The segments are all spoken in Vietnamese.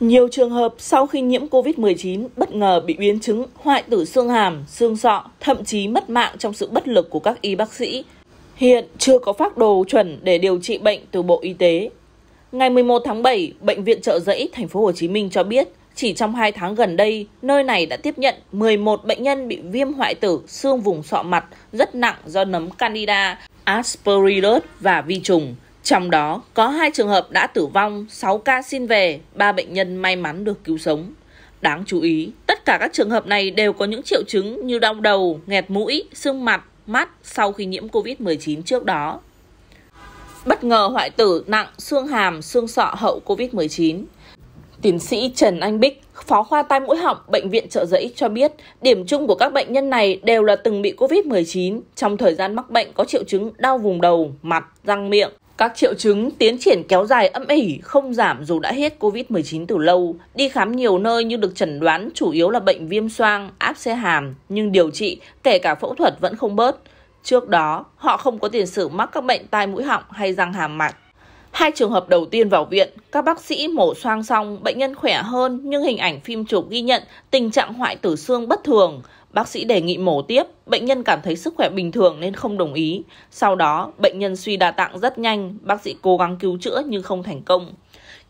Nhiều trường hợp sau khi nhiễm COVID-19 bất ngờ bị biến chứng hoại tử xương hàm, xương sọ, thậm chí mất mạng trong sự bất lực của các y bác sĩ. Hiện chưa có phác đồ chuẩn để điều trị bệnh từ Bộ Y tế. Ngày 11 tháng 7, bệnh viện Trợ Giấy thành phố Hồ Chí Minh cho biết, chỉ trong 2 tháng gần đây, nơi này đã tiếp nhận 11 bệnh nhân bị viêm hoại tử xương vùng sọ mặt rất nặng do nấm Candida, Aspergillus và vi trùng. Trong đó có hai trường hợp đã tử vong, 6 ca xin về, 3 bệnh nhân may mắn được cứu sống. Đáng chú ý, tất cả các trường hợp này đều có những triệu chứng như đau đầu, nghẹt mũi, sưng mặt, mắt sau khi nhiễm COVID-19 trước đó. Bất ngờ hoại tử nặng xương hàm, xương sọ hậu COVID-19. Tiến sĩ Trần Anh Bích, phó khoa tai mũi họng Bệnh viện Trợ Giấy cho biết điểm chung của các bệnh nhân này đều là từng bị COVID-19 trong thời gian mắc bệnh có triệu chứng đau vùng đầu, mặt, răng miệng. Các triệu chứng tiến triển kéo dài âm ỉ không giảm dù đã hết COVID-19 từ lâu. Đi khám nhiều nơi như được chẩn đoán chủ yếu là bệnh viêm xoang, áp xe hàm, nhưng điều trị kể cả phẫu thuật vẫn không bớt. Trước đó, họ không có tiền sử mắc các bệnh tai mũi họng hay răng hàm mặt. Hai trường hợp đầu tiên vào viện, các bác sĩ mổ xoang xong, bệnh nhân khỏe hơn nhưng hình ảnh phim chụp ghi nhận tình trạng hoại tử xương bất thường. Bác sĩ đề nghị mổ tiếp, bệnh nhân cảm thấy sức khỏe bình thường nên không đồng ý. Sau đó, bệnh nhân suy đa tạng rất nhanh, bác sĩ cố gắng cứu chữa nhưng không thành công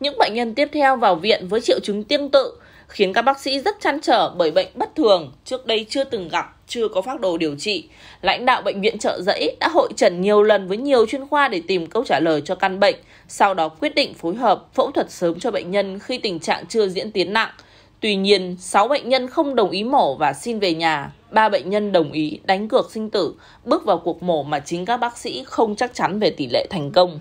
những bệnh nhân tiếp theo vào viện với triệu chứng tương tự, khiến các bác sĩ rất chăn trở bởi bệnh bất thường trước đây chưa từng gặp, chưa có phác đồ điều trị. Lãnh đạo bệnh viện Trợ Giấy đã hội trần nhiều lần với nhiều chuyên khoa để tìm câu trả lời cho căn bệnh, sau đó quyết định phối hợp phẫu thuật sớm cho bệnh nhân khi tình trạng chưa diễn tiến nặng. Tuy nhiên, 6 bệnh nhân không đồng ý mổ và xin về nhà. Ba bệnh nhân đồng ý đánh cược sinh tử, bước vào cuộc mổ mà chính các bác sĩ không chắc chắn về tỷ lệ thành công.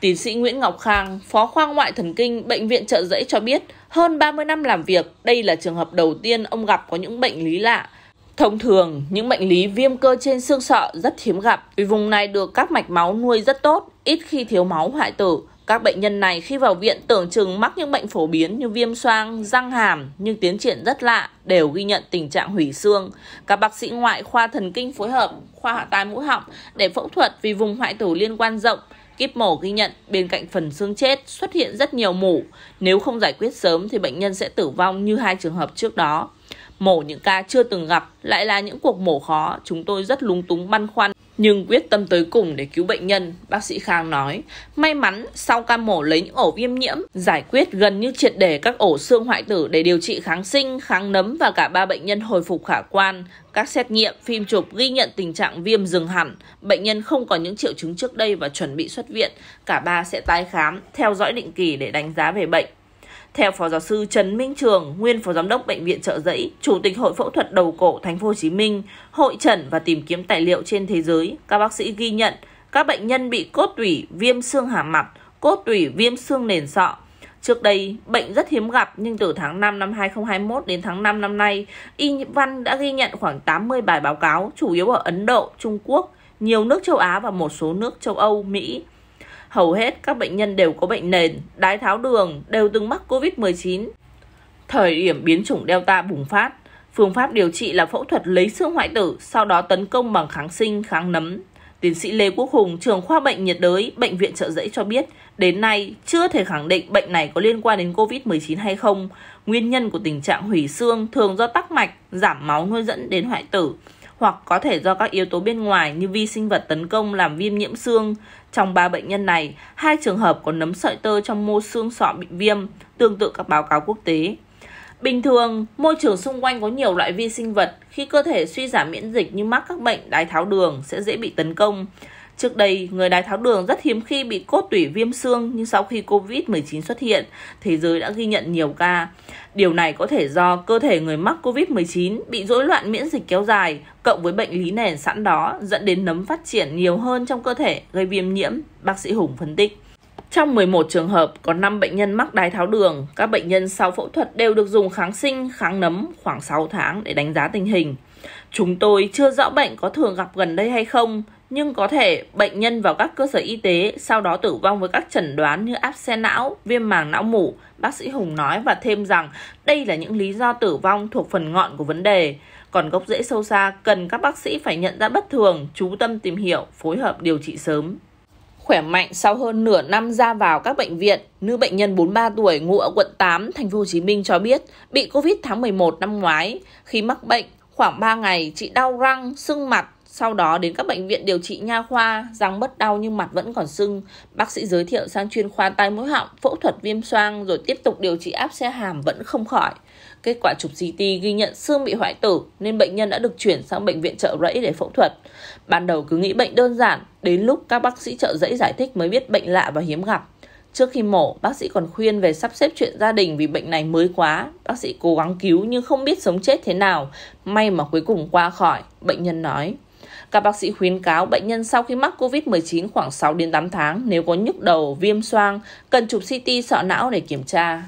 Tiến sĩ Nguyễn Ngọc Khang, Phó khoa ngoại thần kinh Bệnh viện Trợ Giấy cho biết, hơn 30 năm làm việc, đây là trường hợp đầu tiên ông gặp có những bệnh lý lạ. Thông thường, những bệnh lý viêm cơ trên xương sọ rất hiếm gặp vì vùng này được các mạch máu nuôi rất tốt, ít khi thiếu máu hoại tử. Các bệnh nhân này khi vào viện tưởng chừng mắc những bệnh phổ biến như viêm xoang, răng hàm nhưng tiến triển rất lạ, đều ghi nhận tình trạng hủy xương. Các bác sĩ ngoại khoa thần kinh phối hợp, khoa hạ tai mũi họng để phẫu thuật vì vùng hoại tử liên quan rộng. Kíp mổ ghi nhận bên cạnh phần xương chết xuất hiện rất nhiều mủ. Nếu không giải quyết sớm thì bệnh nhân sẽ tử vong như hai trường hợp trước đó. Mổ những ca chưa từng gặp lại là những cuộc mổ khó, chúng tôi rất lúng túng băn khoăn nhưng quyết tâm tới cùng để cứu bệnh nhân, bác sĩ Khang nói. May mắn, sau ca mổ lấy những ổ viêm nhiễm, giải quyết gần như triệt để các ổ xương hoại tử để điều trị kháng sinh, kháng nấm và cả ba bệnh nhân hồi phục khả quan. Các xét nghiệm, phim chụp ghi nhận tình trạng viêm dừng hẳn, bệnh nhân không có những triệu chứng trước đây và chuẩn bị xuất viện. Cả ba sẽ tái khám, theo dõi định kỳ để đánh giá về bệnh. Theo Phó giáo sư Trần Minh Trường, nguyên Phó giám đốc bệnh viện Trợ Giấy, Chủ tịch Hội phẫu thuật đầu cổ Thành phố Hồ Chí Minh, hội trần và tìm kiếm tài liệu trên thế giới, các bác sĩ ghi nhận các bệnh nhân bị cốt tủy viêm xương hàm mặt, cốt tủy viêm xương nền sọ. Trước đây, bệnh rất hiếm gặp nhưng từ tháng 5 năm 2021 đến tháng 5 năm nay, Y Văn đã ghi nhận khoảng 80 bài báo cáo, chủ yếu ở Ấn Độ, Trung Quốc, nhiều nước châu Á và một số nước châu Âu, Mỹ hầu hết các bệnh nhân đều có bệnh nền, đái tháo đường, đều từng mắc COVID-19. Thời điểm biến chủng Delta bùng phát, phương pháp điều trị là phẫu thuật lấy xương hoại tử, sau đó tấn công bằng kháng sinh, kháng nấm. Tiến sĩ Lê Quốc Hùng, trường khoa bệnh nhiệt đới, Bệnh viện Trợ Giấy cho biết, đến nay chưa thể khẳng định bệnh này có liên quan đến COVID-19 hay không. Nguyên nhân của tình trạng hủy xương thường do tắc mạch, giảm máu nuôi dẫn đến hoại tử hoặc có thể do các yếu tố bên ngoài như vi sinh vật tấn công làm viêm nhiễm xương. Trong 3 bệnh nhân này, hai trường hợp có nấm sợi tơ trong mô xương sọ bị viêm, tương tự các báo cáo quốc tế. Bình thường, môi trường xung quanh có nhiều loại vi sinh vật, khi cơ thể suy giảm miễn dịch như mắc các bệnh đái tháo đường sẽ dễ bị tấn công. Trước đây, người đái tháo đường rất hiếm khi bị cốt tủy viêm xương, nhưng sau khi COVID-19 xuất hiện, thế giới đã ghi nhận nhiều ca. Điều này có thể do cơ thể người mắc COVID-19 bị rối loạn miễn dịch kéo dài, cộng với bệnh lý nền sẵn đó dẫn đến nấm phát triển nhiều hơn trong cơ thể gây viêm nhiễm, bác sĩ Hùng phân tích. Trong 11 trường hợp, có 5 bệnh nhân mắc đái tháo đường. Các bệnh nhân sau phẫu thuật đều được dùng kháng sinh, kháng nấm khoảng 6 tháng để đánh giá tình hình. Chúng tôi chưa rõ bệnh có thường gặp gần đây hay không, nhưng có thể bệnh nhân vào các cơ sở y tế sau đó tử vong với các chẩn đoán như áp xe não, viêm màng não mủ. Bác sĩ Hùng nói và thêm rằng đây là những lý do tử vong thuộc phần ngọn của vấn đề. Còn gốc rễ sâu xa cần các bác sĩ phải nhận ra bất thường, chú tâm tìm hiểu, phối hợp điều trị sớm khỏe mạnh sau hơn nửa năm ra vào các bệnh viện, nữ bệnh nhân 43 tuổi ngụ ở quận 8, thành phố Hồ Chí Minh cho biết bị Covid tháng 11 năm ngoái. Khi mắc bệnh, khoảng 3 ngày chị đau răng, sưng mặt, sau đó đến các bệnh viện điều trị nha khoa, răng bớt đau nhưng mặt vẫn còn sưng. Bác sĩ giới thiệu sang chuyên khoa tai mũi họng, phẫu thuật viêm xoang rồi tiếp tục điều trị áp xe hàm vẫn không khỏi. Kết quả chụp CT ghi nhận xương bị hoại tử nên bệnh nhân đã được chuyển sang bệnh viện trợ rẫy để phẫu thuật. Ban đầu cứ nghĩ bệnh đơn giản, đến lúc các bác sĩ trợ rẫy giải thích mới biết bệnh lạ và hiếm gặp. Trước khi mổ, bác sĩ còn khuyên về sắp xếp chuyện gia đình vì bệnh này mới quá. Bác sĩ cố gắng cứu nhưng không biết sống chết thế nào. May mà cuối cùng qua khỏi, bệnh nhân nói. Các bác sĩ khuyến cáo bệnh nhân sau khi mắc COVID-19 khoảng 6 đến 8 tháng nếu có nhức đầu, viêm xoang, cần chụp CT sọ não để kiểm tra.